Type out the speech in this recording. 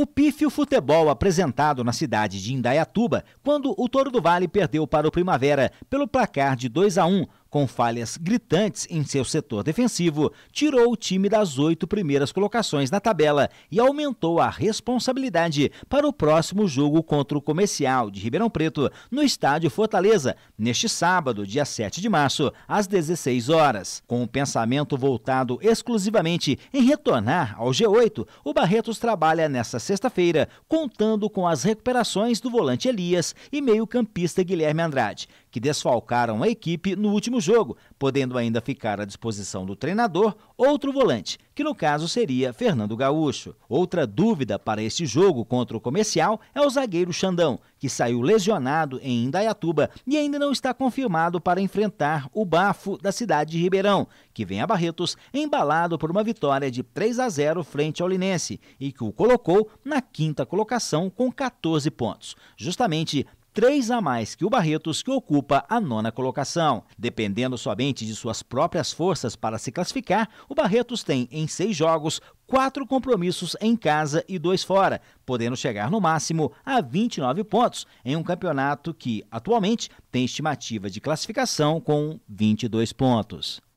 O pífio futebol apresentado na cidade de Indaiatuba, quando o Toro do Vale perdeu para o Primavera pelo placar de 2 a 1 com falhas gritantes em seu setor defensivo, tirou o time das oito primeiras colocações na tabela e aumentou a responsabilidade para o próximo jogo contra o Comercial de Ribeirão Preto, no estádio Fortaleza, neste sábado, dia 7 de março, às 16 horas. Com o pensamento voltado exclusivamente em retornar ao G8, o Barretos trabalha nesta sexta-feira, contando com as recuperações do volante Elias e meio-campista Guilherme Andrade, que desfalcaram a equipe no último jogo, podendo ainda ficar à disposição do treinador outro volante, que no caso seria Fernando Gaúcho. Outra dúvida para este jogo contra o comercial é o zagueiro Xandão, que saiu lesionado em Indaiatuba e ainda não está confirmado para enfrentar o Bafo da cidade de Ribeirão, que vem a Barretos embalado por uma vitória de 3 a 0 frente ao Linense e que o colocou na quinta colocação com 14 pontos. Justamente três a mais que o Barretos, que ocupa a nona colocação. Dependendo somente de suas próprias forças para se classificar, o Barretos tem em seis jogos quatro compromissos em casa e dois fora, podendo chegar no máximo a 29 pontos em um campeonato que atualmente tem estimativa de classificação com 22 pontos.